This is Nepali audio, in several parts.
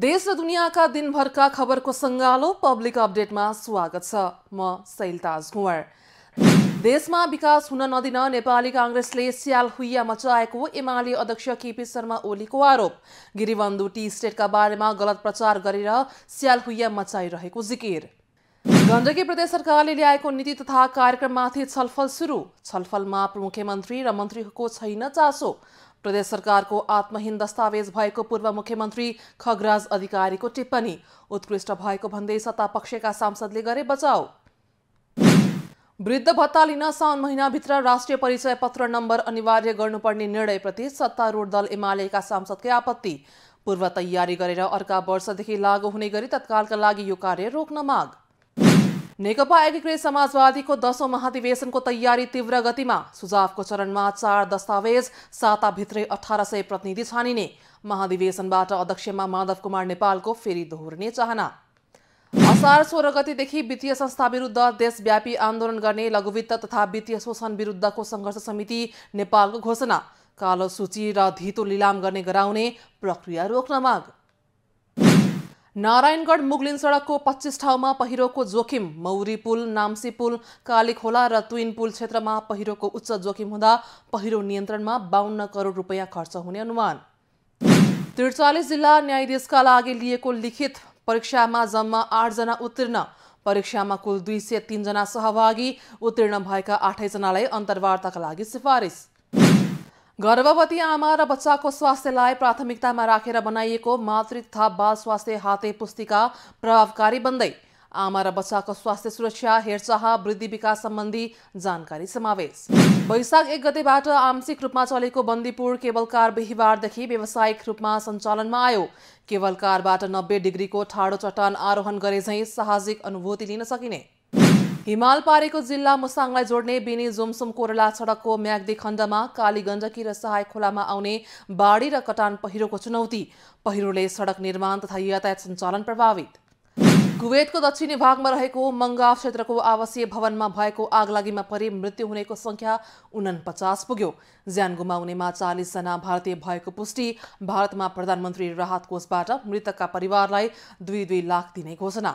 देश र दुनियाँका दिनभरका खबरको सङ्गालो पब्लिक अपडेटमा स्वागत छ म शैलताज कुँवर देशमा विकास हुन नदिन नेपाली काङ्ग्रेसले स्यालहुइया मचाएको एमाले अध्यक्ष केपी शर्मा ओलीको आरोप गिरिबन्धु टी स्टेटका बारेमा गलत प्रचार गरेर स्यालहुइया मचाइरहेको जिकिर गण्डकी प्रदेश सरकारले ल्याएको नीति तथा कार्यक्रममाथि छलफल सुरु छलफलमा मुख्यमन्त्री र मन्त्रीको छैन चासो प्रदेश सरकारको आत्महीन दस्तावेज भएको पूर्व मुख्यमन्त्री खगराज अधिकारीको टिप्पणी उत्कृष्ट भएको भन्दै सत्ता पक्षका सांसदले गरे बचाउ वृद्ध भत्ता लिन साउन महिनाभित्र राष्ट्रिय परिचय पत्र नम्बर अनिवार्य गर्नुपर्ने निर्णयप्रति सत्तारूढ दल एमालेका सांसदकै आपत्ति पूर्व तयारी गरेर अर्का वर्षदेखि लागू हुने गरी तत्कालका लागि यो कार्य रोक्न माग नेकपा एकीकृत समाजवादीको दशौं महाधिवेशनको तयारी तीव्र गतिमा सुझावको चरणमा चार दस्तावेज साताभित्रै अठार सय प्रतिनिधि छानिने महाधिवेशनबाट अध्यक्षमा माधव कुमार नेपालको फेरि दोहोर्ने चाहना असार सोह्र गतिदेखि वित्तीय संस्था विरुद्ध देशव्यापी आन्दोलन गर्ने लघुवित्त तथा वित्तीय शोषण विरुद्धको संघर्ष समिति नेपालको घोषणा कालो सूची र धितो लिलाम गर्ने गराउने प्रक्रिया रोक्न माग नारायणगढ मुगलिन सडकको पच्चिस ठाउँमा पहिरोको जोखिम मौरी पुल नाम्सी पुल कालीखोला र तुइन पुल क्षेत्रमा पहिरोको उच्च जोखिम हुँदा पहिरो नियन्त्रणमा बाहन्न करोड रुपियाँ खर्च हुने अनुमान त्रिचालिस जिल्ला न्यायाधीशका लागि लिएको लिखित परीक्षामा जम्मा आठजना उत्तीर्ण परीक्षामा कुल दुई सय तिनजना सहभागी उत्तीर्ण भएका आठैजनालाई अन्तर्वार्ताका लागि सिफारिस गर्भवती आमा र बच्चाको स्वास्थ्यलाई प्राथमिकतामा राखेर बनाइएको मातृ तथा बाल स्वास्थ्य हाते पुस्तिका प्रभावकारी बन्दै आमा र बच्चाको स्वास्थ्य सुरक्षा हेरचाह वृद्धि विकास सम्बन्धी जानकारी समावेश वैशाख एक गतेबाट आंशिक रूपमा चलेको बन्दीपुर केवल कार बिहिबारदेखि व्यावसायिक रूपमा सञ्चालनमा आयो केवल कारबाट नब्बे डिग्रीको ठाडो चट्टान आरोहण गरे झैँ साहजिक अनुभूति लिन सकिने हिमाल पारेको जिल्ला मुसाङलाई जोड्ने बिनी जुमसुम कोरला सडकको म्याग्दी खण्डमा काली गण्डकी र सहाय खोलामा आउने बाढी र कटान पहिरोको चुनौती पहिरोले सडक निर्माण तथा यातायात सञ्चालन प्रभावित कुवेतको दक्षिणी भागमा रहेको मङ्गा क्षेत्रको आवासीय भवनमा भएको आगलागीमा परि मृत्यु हुनेको संख्या उनपचास पुग्यो ज्यान गुमाउनेमा चालिसजना भारतीय भएको पुष्टि भारतमा प्रधानमन्त्री राहत कोषबाट मृतकका परिवारलाई दुई दुई लाख दिने घोषणा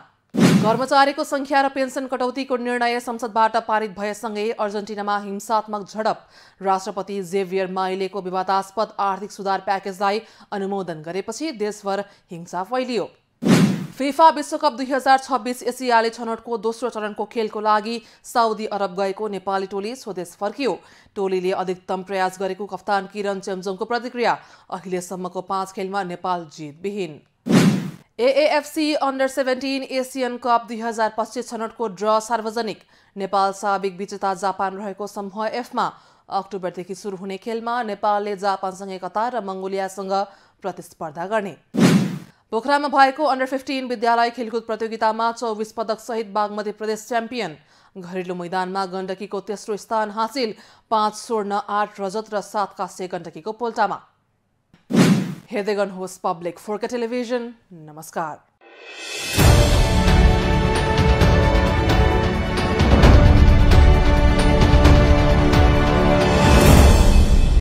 कर्मचारीको संख्या र पेन्सन कटौतीको निर्णय संसदबाट पारित भएसँगै अर्जेन्टिनामा हिंसात्मक झडप राष्ट्रपति जेभियर माइलेको विवादास्पद आर्थिक सुधार प्याकेजलाई अनुमोदन गरेपछि देशभर हिंसा फैलियो फिफा विश्वकप दुई हजार छब्बिस एसियाली छनौटको दोस्रो चरणको खेलको लागि साउदी अरब गएको नेपाली टोली स्वदेश फर्कियो टोलीले अधिकतम प्रयास गरेको कप्तान किरण चेम्जोङको प्रतिक्रिया अहिलेसम्मको पाँच खेलमा नेपाल जितविहीन AFC under seventeen Asian cup दुई हजार पच्चिस छनौटको ड्र सार्वजनिक नेपाल साबिक विजेता जापान रहेको समूह एफमा अक्टोबरदेखि सुरु हुने खेलमा नेपालले जापानसँगै कतार र मङ्गोलियासँग प्रतिस्पर्धा गर्ने पोखरामा भएको अन्डर फिफ्टिन विद्यालय खेलकुद प्रतियोगितामा चौबिस सहित बागमती प्रदेश च्याम्पियन घरेलु मैदानमा गण्डकीको तेस्रो स्थान हासिल पाँच स्वर्ण आठ रजत र सात कास्य गण्डकीको पोल्टामा Here host public 4K television. Namaskar.